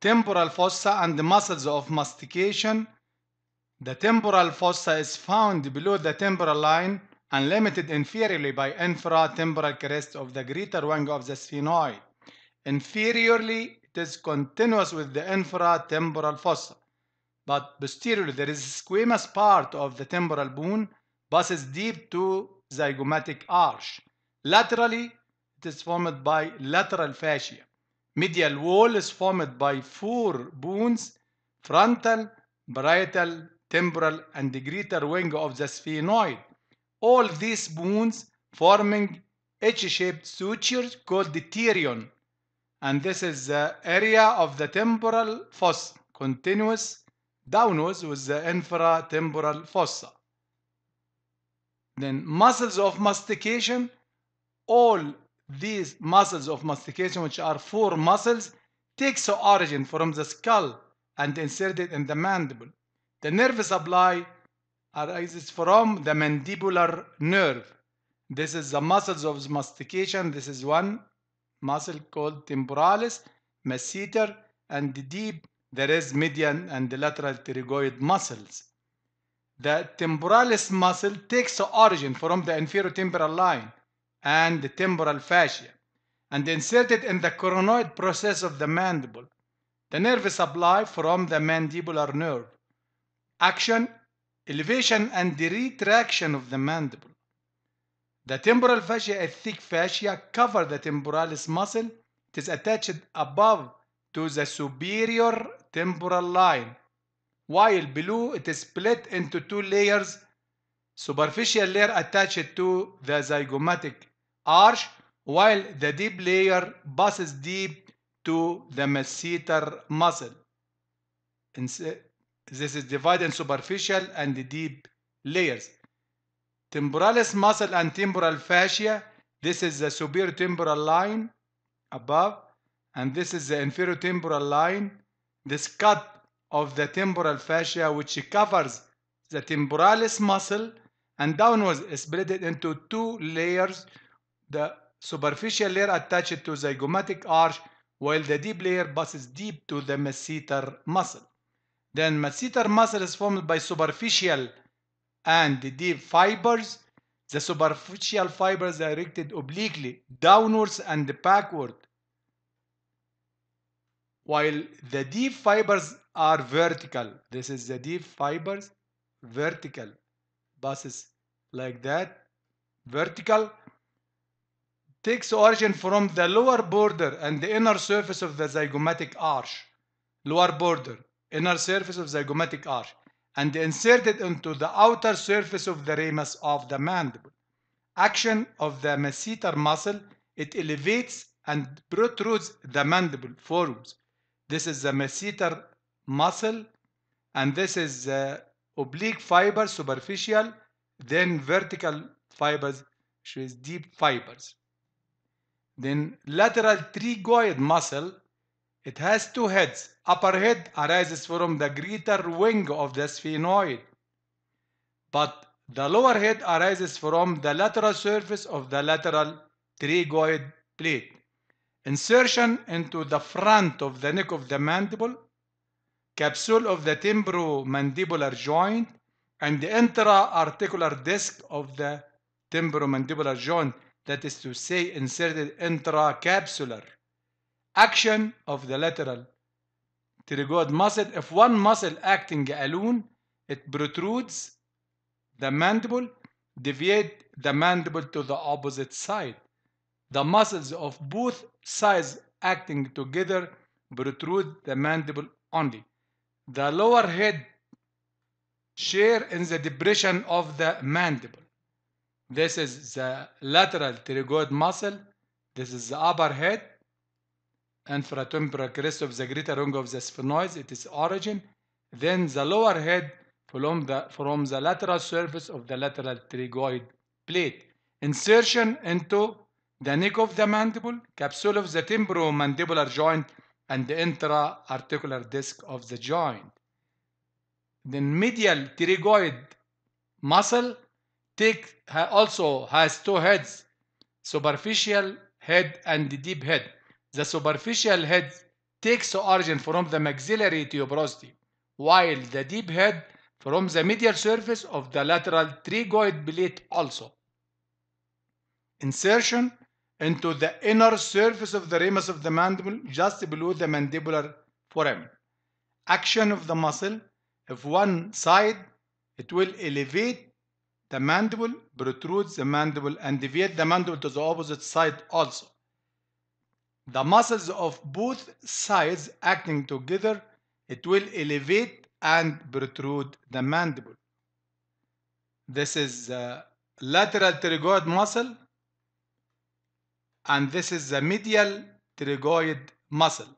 temporal fossa and the muscles of mastication. The temporal fossa is found below the temporal line and limited inferiorly by infratemporal crest of the greater wing of the sphenoid. Inferiorly, it is continuous with the infratemporal fossa, but posteriorly there is squamous part of the temporal bone passes deep to zygomatic arch. Laterally, it is formed by lateral fascia. Medial wall is formed by four bones, frontal, parietal, temporal, and the greater wing of the sphenoid. All these bones forming H-shaped sutures called the pterion. And this is the area of the temporal fossa, continuous downwards with the infratemporal fossa. Then muscles of mastication, all these muscles of mastication, which are four muscles, takes the origin from the skull and inserted in the mandible. The nerve supply arises from the mandibular nerve. This is the muscles of mastication. This is one muscle called temporalis, masseter, and the deep there is median and the lateral pterygoid muscles. The temporalis muscle takes the origin from the inferior temporal line and the temporal fascia and inserted in the coronoid process of the mandible. The nerve supply from the mandibular nerve. Action, elevation and retraction of the mandible. The temporal fascia, a thick fascia, cover the temporalis muscle. It is attached above to the superior temporal line, while below it is split into two layers, superficial layer attached to the zygomatic arch while the deep layer passes deep to the masseter muscle. This is divided in superficial and deep layers. Temporalis muscle and temporal fascia. This is the superior temporal line above, and this is the inferior temporal line. This cut of the temporal fascia, which covers the temporalis muscle, and downwards is split into two layers the superficial layer attached to zygomatic arch while the deep layer passes deep to the masseter muscle. Then masseter muscle is formed by superficial and deep fibers. The superficial fibers are erected obliquely downwards and backward while the deep fibers are vertical this is the deep fibers vertical buses like that vertical takes origin from the lower border and the inner surface of the zygomatic arch, lower border, inner surface of zygomatic arch, and inserted into the outer surface of the ramus of the mandible. Action of the masseter muscle, it elevates and protrudes the mandible forwards. This is the masseter muscle, and this is the oblique fiber superficial, then vertical fibers, which is deep fibers. Then lateral trigoid muscle, it has two heads. Upper head arises from the greater wing of the sphenoid, but the lower head arises from the lateral surface of the lateral trigoid plate. Insertion into the front of the neck of the mandible, capsule of the temporomandibular joint, and the intra-articular disc of the temporomandibular joint that is to say inserted intracapsular action of the lateral pterygoid muscle. If one muscle acting alone, it protrudes the mandible, deviate the mandible to the opposite side. The muscles of both sides acting together protrude the mandible only. The lower head share in the depression of the mandible. This is the lateral pterygoid muscle. This is the upper head. Infratemporal crest of the greater rung of the sphenoid, it is origin. Then the lower head from the, from the lateral surface of the lateral pterygoid plate. Insertion into the neck of the mandible, capsule of the temporomandibular joint, and the intra-articular disc of the joint. Then medial pterygoid muscle Take also has two heads, superficial head and deep head. The superficial head takes origin from the maxillary tuberosity, while the deep head from the medial surface of the lateral trigoid plate also. Insertion into the inner surface of the ramus of the mandible just below the mandibular foramen. Action of the muscle, if one side, it will elevate the mandible protrudes the mandible and deviate the mandible to the opposite side also. The muscles of both sides acting together, it will elevate and protrude the mandible. This is the lateral pterygoid muscle and this is the medial pterygoid muscle.